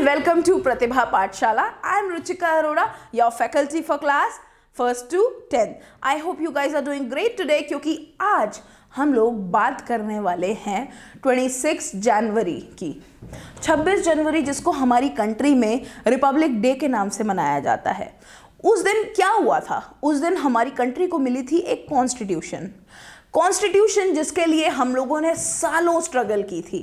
and welcome to Pratibha Patshala. I am Ruchika Arora, your faculty for class first to tenth I hope you guys are doing great today क्योंकि आज हम लोग बात करने वाले हैं 26 जनवरी की 26 जनवरी जिसको हमारी कंट्री में रिपब्लिक डे के नाम से मनाया जाता है उस दिन क्या हुआ था उस दिन हमारी कंट्री को मिली थी एक कॉन्स्टिट्यूशन कॉन्स्टिट्यूशन जिसके लिए हम लोगों ने सालों स्ट्रगल की थी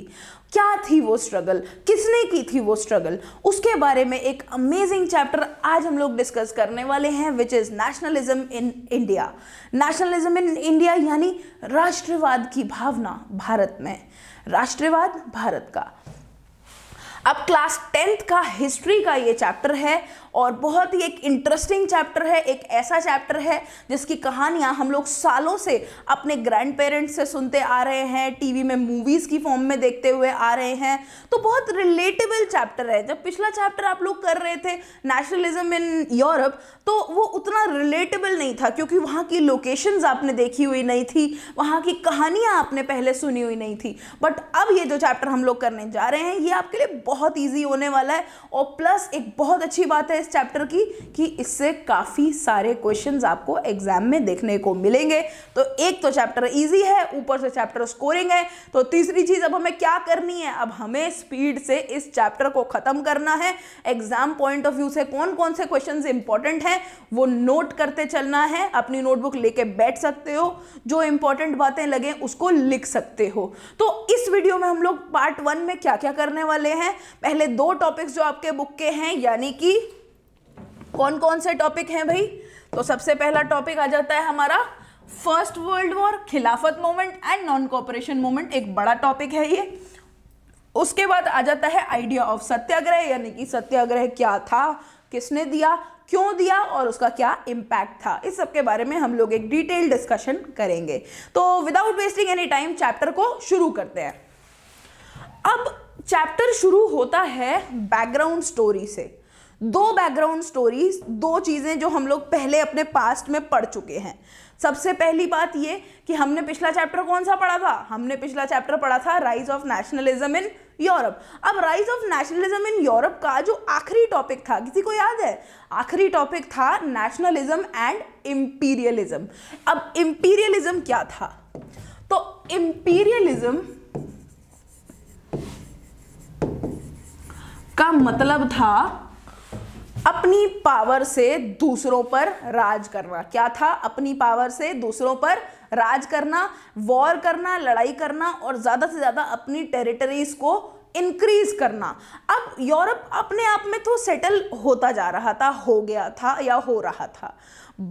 क्या थी वो स्ट्रगल किसने की थी वो स्ट्रगल उसके बारे में एक अमेजिंग चैप्टर आज हम लोग डिस्कस करने वाले हैं which is nationalism in India nationalism in India यानी राष्ट्रवाद की भावना भारत में राष्ट्रवाद भारत का अब क्लास टेंथ का हिस्ट्री का ये चैप्टर है और बहुत ही एक इंटरेस्टिंग चैप्टर है एक ऐसा चैप्टर है जिसकी कहानियाँ हम लोग सालों से अपने ग्रैंड पेरेंट्स से सुनते आ रहे हैं टीवी में मूवीज़ की फॉर्म में देखते हुए आ रहे हैं तो बहुत रिलेटेबल चैप्टर है जब पिछला चैप्टर आप लोग कर रहे थे नेशनलिज्म इन यूरोप तो वो उतना रिलेटेबल नहीं था क्योंकि वहाँ की लोकेशंस आपने देखी हुई नहीं थी वहाँ की कहानियाँ आपने पहले सुनी हुई नहीं थी बट अब ये जो चैप्टर हम लोग करने जा रहे हैं ये आपके लिए बहुत ईजी होने वाला है और प्लस एक बहुत अच्छी बात है है इस चैप्टर की कि इससे काफ़ी सारे क्वेश्चंस आपको एग्जाम में देखने को मिलेंगे तो एक तो चैप्टर इजी है ऊपर से चैप्टर स्कोरिंग है तो तीसरी चीज़ अब हमें क्या करनी है अब हमें स्पीड से इस चैप्टर को ख़त्म करना है एग्जाम पॉइंट ऑफ व्यू से कौन कौन से क्वेश्चन इंपॉर्टेंट हैं वो नोट करते चलना है अपनी नोटबुक लेके बैठ सकते हो जो इंपॉर्टेंट बातें लगें उसको लिख सकते हो तो इस वीडियो में हम लोग पार्ट वन में क्या क्या करने वाले हैं पहले दो टॉपिक्स जो आपके बुक के हैं यानी कि कौन कौन से टॉपिक हैं भाई तो सबसे पहला टॉपिक आ जाता है हमारा first world war Khilafat movement and non cooperation movement एक बड़ा टॉपिक है ये उसके बाद आ जाता है आइडिया ऑफ सत्याग्रह यानी कि सत्याग्रह क्या था किसने दिया क्यों दिया और उसका क्या इम्पैक्ट था इस सब के बारे में हम लोग एक डिटेल डिस्कशन करेंगे तो without wasting any time chapter को शुरू करते हैं अब चैप्टर शुरू होता है बैकग्राउंड स्टोरी से दो बैकग्राउंड स्टोरीज दो चीज़ें जो हम लोग पहले अपने पास्ट में पढ़ चुके हैं सबसे पहली बात ये कि हमने पिछला चैप्टर कौन सा पढ़ा था हमने पिछला चैप्टर पढ़ा था rise of nationalism in Europe अब rise of nationalism in Europe का जो आखिरी टॉपिक था किसी को याद है आखिरी टॉपिक था नेशनलिज्म एंड इम्पीरियलिज्म अब इम्पीरियलिज्म क्या था तो इम्पीरियलिज्म का मतलब था अपनी पावर से दूसरों पर राज करना क्या था अपनी पावर से दूसरों पर राज करना वॉर करना लड़ाई करना और ज़्यादा से ज़्यादा अपनी टेरिटरीज को इंक्रीज करना अब यूरोप अपने आप में तो सेटल होता जा रहा था हो गया था या हो रहा था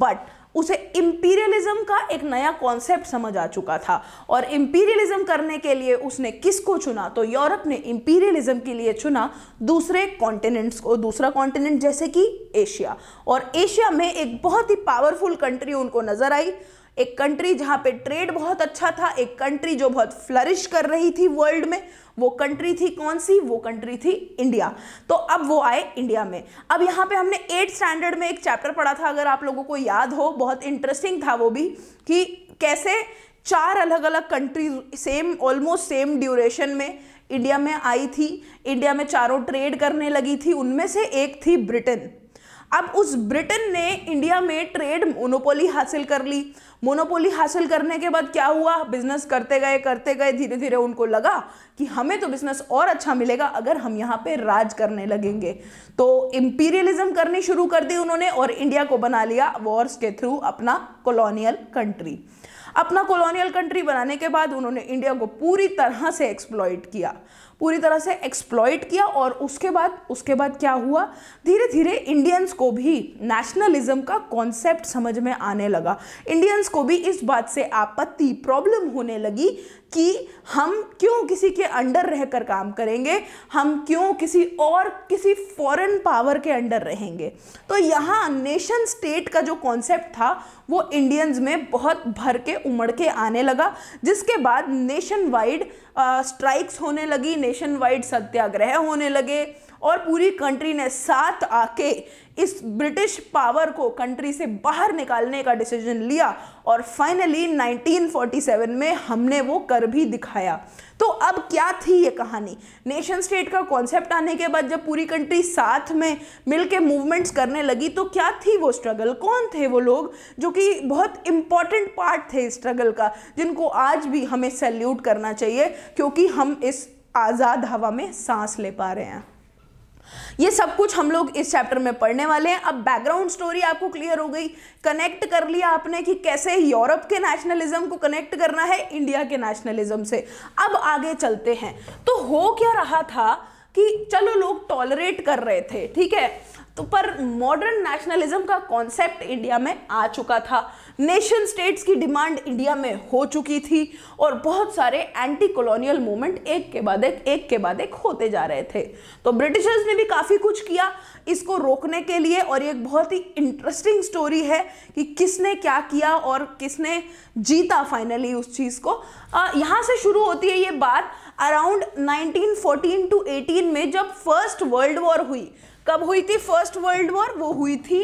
बट उसे इंपीरियलिज्म का एक नया कॉन्सेप्ट समझ आ चुका था और इंपीरियलिज्म करने के लिए उसने किसको चुना तो यूरोप ने इंपीरियलिज्म के लिए चुना दूसरे कॉन्टिनेंट्स को दूसरा कॉन्टिनेंट जैसे कि एशिया और एशिया में एक बहुत ही पावरफुल कंट्री उनको नज़र आई एक कंट्री जहाँ पे ट्रेड बहुत अच्छा था एक कंट्री जो बहुत फ्लरिश कर रही थी वर्ल्ड में वो कंट्री थी कौन सी वो कंट्री थी इंडिया तो अब वो आए इंडिया में अब यहाँ पे हमने एट स्टैंडर्ड में एक चैप्टर पढ़ा था अगर आप लोगों को याद हो बहुत इंटरेस्टिंग था वो भी कि कैसे चार अलग अलग countries same almost same duration में इंडिया में आई थी इंडिया में चारों ट्रेड करने लगी थी उनमें से एक थी ब्रिटेन अब उस ब्रिटेन ने इंडिया में ट्रेड मोनोपोली हासिल कर ली मोनोपोली हासिल करने के बाद क्या हुआ बिजनेस करते गए करते गए धीरे धीरे उनको लगा कि हमें तो बिजनेस और अच्छा मिलेगा अगर हम यहाँ पे राज करने लगेंगे तो इम्पीरियलिज्म करनी शुरू कर दी उन्होंने और इंडिया को बना लिया वॉर्स के थ्रू अपना कॉलोनियल कंट्री अपना कॉलोनियल कंट्री बनाने के बाद उन्होंने इंडिया को पूरी तरह से एक्सप्लॉयट किया पूरी तरह से एक्सप्लॉयट किया और उसके बाद उसके बाद क्या हुआ धीरे धीरे इंडियंस को भी नेशनलिज्म का कॉन्सेप्ट समझ में आने लगा इंडियंस को भी इस बात से आपत्ति प्रॉब्लम होने लगी कि हम क्यों किसी के अंडर रहकर काम करेंगे हम क्यों किसी और किसी फॉरेन पावर के अंडर रहेंगे तो यहाँ नेशन स्टेट का जो कॉन्सेप्ट था वो इंडियंस में बहुत भर के उमड़ के आने लगा जिसके बाद नेशन वाइड स्ट्राइक्स होने लगी नेशन वाइड सत्याग्रह होने लगे और पूरी कंट्री ने साथ आके इस ब्रिटिश पावर को कंट्री से बाहर निकालने का डिसीजन लिया और फाइनली 1947 में हमने वो कर भी दिखाया तो अब क्या थी ये कहानी नेशन स्टेट का कॉन्सेप्ट आने के बाद जब पूरी कंट्री साथ में मिल के मूवमेंट्स करने लगी तो क्या थी वो स्ट्रगल कौन थे वो लोग जो कि बहुत इम्पॉर्टेंट पार्ट थे स्ट्रगल का जिनको आज भी हमें सैल्यूट करना चाहिए क्योंकि हम इस आज़ाद हवा में सांस ले पा रहे हैं ये सब कुछ हम लोग इस चैप्टर में पढ़ने वाले हैं अब बैकग्राउंड स्टोरी आपको क्लियर हो गई कनेक्ट कर लिया आपने कि कैसे यूरोप के नेशनलिज्म को कनेक्ट करना है इंडिया के नेशनलिज्म से अब आगे चलते हैं तो हो क्या रहा था कि चलो लोग टॉलरेट कर रहे थे ठीक है तो पर मॉडर्न नेशनलिज्म का कॉन्सेप्ट इंडिया में आ चुका था नेशन स्टेट्स की डिमांड इंडिया में हो चुकी थी और बहुत सारे एंटी कॉलोनियल मूवमेंट एक के बाद एक एक के बाद एक होते जा रहे थे तो ब्रिटिशर्स ने भी काफ़ी कुछ किया इसको रोकने के लिए और एक बहुत ही इंटरेस्टिंग स्टोरी है कि किसने क्या किया और किसने जीता फाइनली उस चीज़ को यहाँ से शुरू होती है ये बात अराउंड 1914 टू 18 में जब फर्स्ट वर्ल्ड वॉर हुई कब हुई थी फर्स्ट वर्ल्ड वॉर वो हुई थी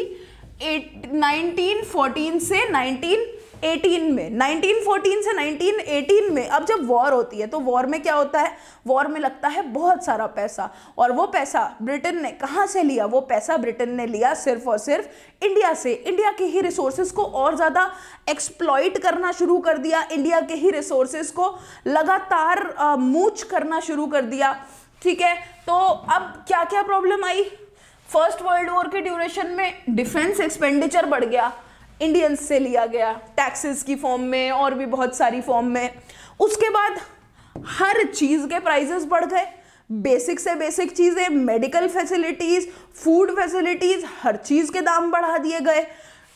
एट 1914 से 1918 में 1914 से 1918 में अब जब वॉर होती है तो वॉर में क्या होता है वॉर में लगता है बहुत सारा पैसा और वो पैसा ब्रिटेन ने कहाँ से लिया वो पैसा ब्रिटेन ने लिया सिर्फ और सिर्फ इंडिया से इंडिया के ही रिसोर्सेज को और ज़्यादा एक्सप्लॉइट करना शुरू कर दिया इंडिया के ही रिसोर्सेज को लगातार मूच करना शुरू कर दिया ठीक है तो अब क्या क्या प्रॉब्लम आई फर्स्ट वर्ल्ड वॉर के ड्यूरेशन में डिफेंस एक्सपेंडिचर बढ़ गया इंडियंस से लिया गया टैक्सेस की फॉर्म में और भी बहुत सारी फॉर्म में उसके बाद हर चीज़ के प्राइजेस बढ़ गए बेसिक से बेसिक चीज़ें मेडिकल फैसिलिटीज़ फूड फैसिलिटीज़ हर चीज़ के दाम बढ़ा दिए गए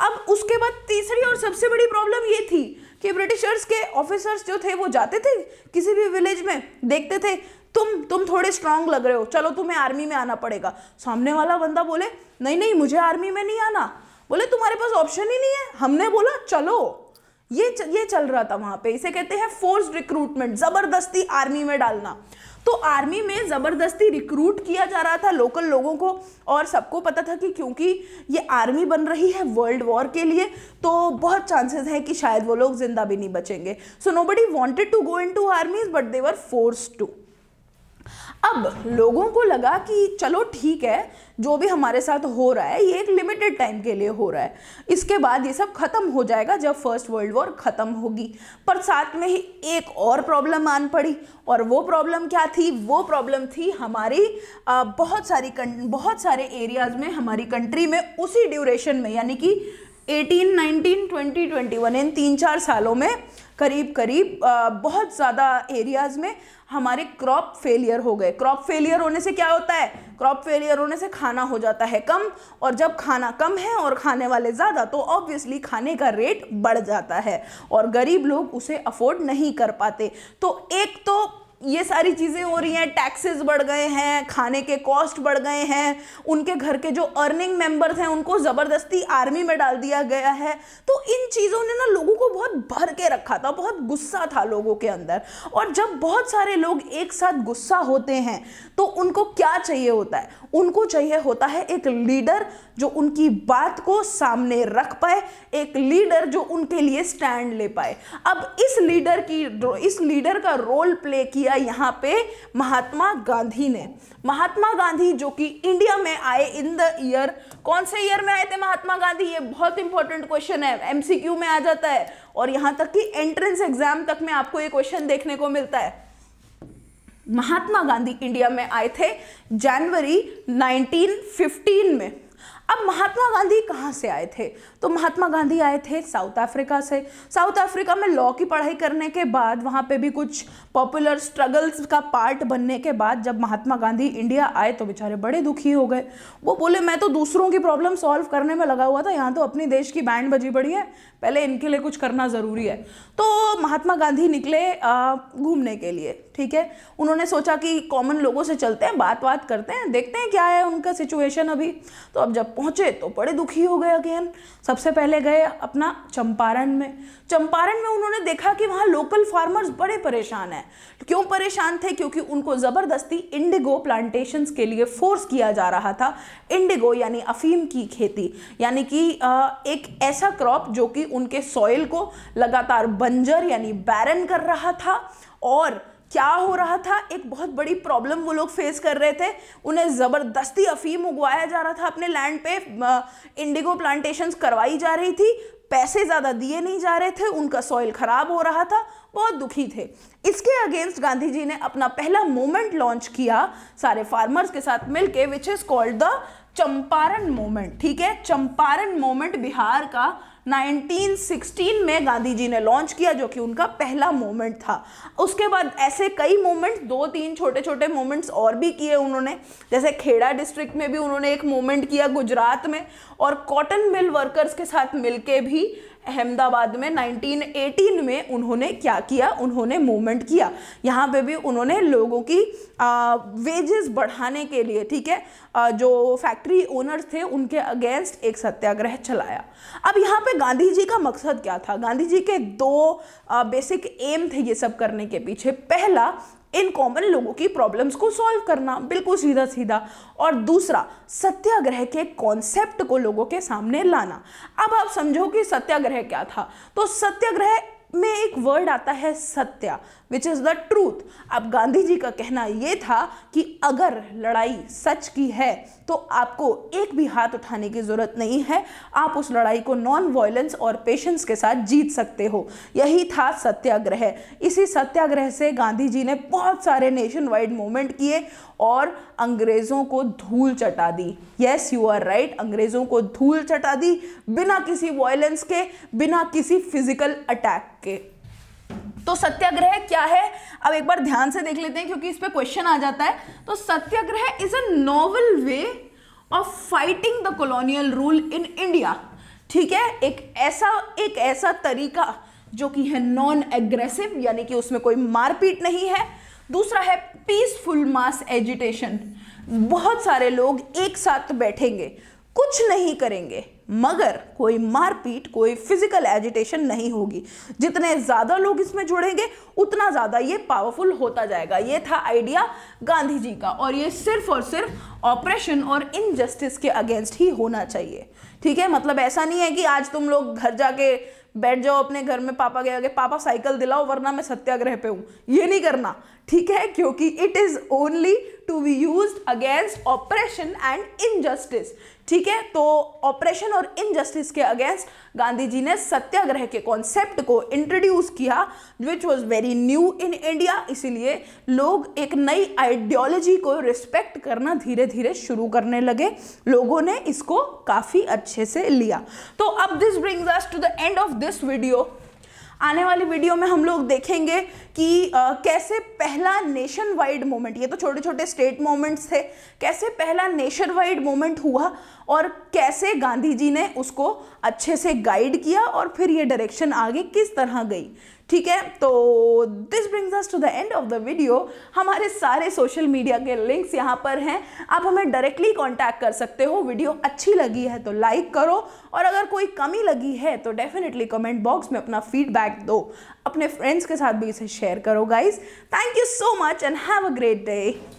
अब उसके बाद तीसरी और सबसे बड़ी प्रॉब्लम ये थी कि ब्रिटिशर्स के ऑफिसर्स जो थे वो जाते थे किसी भी विलेज में देखते थे तुम तुम थोड़े स्ट्रांग लग रहे हो चलो तुम्हें आर्मी में आना पड़ेगा सामने वाला बंदा बोले नहीं नहीं मुझे आर्मी में नहीं आना बोले तुम्हारे पास ऑप्शन ही नहीं है हमने बोला चलो ये ये चल रहा था वहां पे इसे कहते हैं फोर्स रिक्रूटमेंट ज़बरदस्ती आर्मी में डालना तो आर्मी में ज़बरदस्ती रिक्रूट किया जा रहा था लोकल लोगों को और सबको पता था कि क्योंकि ये आर्मी बन रही है वर्ल्ड वॉर के लिए तो बहुत चांसेस है कि शायद वो लोग ज़िंदा भी नहीं बचेंगे so nobody wanted to go into armies but they were force to अब लोगों को लगा कि चलो ठीक है जो भी हमारे साथ हो रहा है ये एक लिमिटेड टाइम के लिए हो रहा है इसके बाद ये सब ख़त्म हो जाएगा जब फर्स्ट वर्ल्ड वॉर ख़त्म होगी पर साथ में ही एक और प्रॉब्लम आन पड़ी और वो प्रॉब्लम क्या थी वो प्रॉब्लम थी हमारी बहुत सारी बहुत सारे एरियाज़ में हमारी कंट्री में उसी ड्यूरेशन में यानी कि 18, 19, 20, 21 इन तीन चार सालों में करीब करीब बहुत ज़्यादा एरियाज़ में हमारे क्रॉप फेलियर हो गए क्रॉप फेलियर होने से क्या होता है क्रॉप फेलियर होने से खाना हो जाता है कम और जब खाना कम है और खाने वाले ज़्यादा तो ऑब्वियसली खाने का रेट बढ़ जाता है और गरीब लोग उसे अफोर्ड नहीं कर पाते तो एक तो ये सारी चीज़ें हो रही हैं टैक्सेस बढ़ गए हैं खाने के कॉस्ट बढ़ गए हैं उनके घर के जो अर्निंग मेंबर्स हैं उनको ज़बरदस्ती आर्मी में डाल दिया गया है तो इन चीज़ों ने ना लोगों को बहुत भर के रखा था बहुत गुस्सा था लोगों के अंदर और जब बहुत सारे लोग एक साथ गुस्सा होते हैं तो उनको क्या चाहिए होता है उनको चाहिए होता है एक लीडर जो उनकी बात को सामने रख पाए एक लीडर जो उनके लिए स्टैंड ले पाए अब इस लीडर की इस लीडर का रोल प्ले किया किया यहाँ पे महात्मा गांधी ने महात्मा गांधी जो कि इंडिया में आए इन द ईयर कौन से ईयर में आए थे महात्मा गांधी ये बहुत इंपॉर्टेंट क्वेश्चन है एमसीक्यू में आ जाता है और यहाँ तक कि एंट्रेंस एग्जाम तक में आपको ये क्वेश्चन देखने को मिलता है महात्मा गांधी इंडिया में आए थे जनवरी 1915 में अब महात्मा गांधी कहाँ से आए थे तो महात्मा गांधी आए थे साउथ अफ्रीका से साउथ अफ्रीका में लॉ की पढ़ाई करने के बाद वहाँ पे भी कुछ पॉपुलर स्ट्रगल्स का पार्ट बनने के बाद जब महात्मा गांधी इंडिया आए तो बेचारे बड़े दुखी हो गए वो बोले मैं तो दूसरों की प्रॉब्लम सॉल्व करने में लगा हुआ था यहाँ तो अपने देश की बैंड बजी पड़ी है पहले इनके लिए कुछ करना ज़रूरी है तो महात्मा गांधी निकले घूमने के लिए ठीक है उन्होंने सोचा कि कॉमन लोगों से चलते हैं बात बात करते हैं देखते हैं क्या है उनका सिचुएशन अभी तो अब जब पहुंचे तो बड़े दुखी हो गए अगेन सबसे पहले गए अपना चंपारण में चंपारण में उन्होंने देखा कि वहाँ लोकल फार्मर्स बड़े परेशान हैं क्यों परेशान थे क्योंकि उनको ज़बरदस्ती इंडिगो प्लांटेशन के लिए फोर्स किया जा रहा था इंडिगो यानी अफीम की खेती यानी कि एक ऐसा क्रॉप जो कि उनके सॉइल को लगातार बंजर यानी बैरन कर रहा था और क्या हो रहा था एक बहुत बड़ी प्रॉब्लम वो लोग फेस कर रहे थे उन्हें ज़बरदस्ती अफीम उगवाया जा रहा था अपने लैंड पे इंडिगो प्लांटेशंस करवाई जा रही थी पैसे ज़्यादा दिए नहीं जा रहे थे उनका सॉइल ख़राब हो रहा था बहुत दुखी थे इसके अगेंस्ट गांधी जी ने अपना पहला मूवमेंट लॉन्च किया सारे फार्मर्स के साथ मिल के which is called the Champaran movement ठीक है चंपारण मूवमेंट बिहार का 1916 में गांधी जी ने लॉन्च किया जो कि उनका पहला मोमेंट था उसके बाद ऐसे कई मोमेंट्स दो तीन छोटे छोटे मोमेंट्स और भी किए उन्होंने जैसे खेड़ा डिस्ट्रिक्ट में भी उन्होंने एक मोमेंट किया गुजरात में और कॉटन मिल वर्कर्स के साथ मिलके भी अहमदाबाद में 1918 में उन्होंने क्या किया उन्होंने मूवमेंट किया यहाँ पे भी उन्होंने लोगों की वेजेस बढ़ाने के लिए ठीक है जो फैक्ट्री ओनर्स थे उनके अगेंस्ट एक सत्याग्रह चलाया अब यहाँ पे गांधी जी का मकसद क्या था गांधी जी के दो बेसिक एम थे ये सब करने के पीछे पहला इन कॉमन लोगों की प्रॉब्लम्स को सॉल्व करना बिल्कुल सीधा सीधा और दूसरा सत्याग्रह के कॉन्सेप्ट को लोगों के सामने लाना अब आप समझो कि सत्याग्रह क्या था तो सत्याग्रह में एक वर्ड आता है satya which is the truth अब गांधी जी का कहना ये था कि अगर लड़ाई सच की है तो आपको एक भी हाथ उठाने की ज़रूरत नहीं है आप उस लड़ाई को नॉन वायलेंस और पेशेंस के साथ जीत सकते हो यही था सत्याग्रह इसी सत्याग्रह से गांधी जी ने बहुत सारे नेशन वाइड मूवमेंट किए और अंग्रेज़ों को धूल चटा दी येस यू आर राइट अंग्रेज़ों को धूल चटा दी बिना किसी वायलेंस के बिना किसी फिजिकल अटैक के तो सत्याग्रह क्या है अब एक बार ध्यान से देख लेते हैं क्योंकि इस पर क्वेश्चन आ जाता है तो satyagraha is a novel way of fighting the colonial rule in India ठीक है एक ऐसा एक ऐसा तरीका जो कि है नॉन एग्रेसिव यानी कि उसमें कोई मारपीट नहीं है दूसरा है पीसफुल मास एजिटेशन बहुत सारे लोग एक साथ बैठेंगे कुछ नहीं करेंगे मगर कोई मारपीट कोई फिजिकल एजिटेशन नहीं होगी जितने ज़्यादा लोग इसमें जुड़ेंगे उतना ज़्यादा ये पावरफुल होता जाएगा ये था आइडिया गांधी जी का और ये सिर्फ और सिर्फ ऑपरेशन और इनजस्टिस के अगेंस्ट ही होना चाहिए ठीक है मतलब ऐसा नहीं है कि आज तुम लोग घर जाके बैठ जाओ अपने घर में पापा के आगे पापा साइकिल दिलाओ वरना मैं सत्याग्रह पे हूँ ये नहीं करना ठीक है क्योंकि it is only to be use against oppression and injustice ठीक है तो ऑपरेशन और इनजस्टिस के अगेंस्ट गांधी जी ने सत्याग्रह के कॉन्सेप्ट को इंट्रोड्यूस किया which was very new in India इसीलिए लोग एक नई आइडियोलॉजी को रिस्पेक्ट करना धीरे धीरे शुरू करने लगे लोगों ने इसको काफ़ी अच्छे से लिया तो अब this brings us to the end of this video आने वाली वीडियो में हम लोग देखेंगे कि आ, कैसे पहला नेशन वाइड मोमेंट ये तो छोटे छोटे स्टेट मोमेंट्स थे कैसे पहला नेशन वाइड मोमेंट हुआ और कैसे गांधी जी ने उसको अच्छे से गाइड किया और फिर ये डायरेक्शन आगे किस तरह गई ठीक है तो this brings us to the end of the video हमारे सारे सोशल मीडिया के लिंक्स यहाँ पर हैं आप हमें डायरेक्टली कांटेक्ट कर सकते हो वीडियो अच्छी लगी है तो लाइक करो और अगर कोई कमी लगी है तो डेफिनेटली कमेंट बॉक्स में अपना फीडबैक दो अपने फ्रेंड्स के साथ भी इसे शेयर करो guys thank you so much and have a great day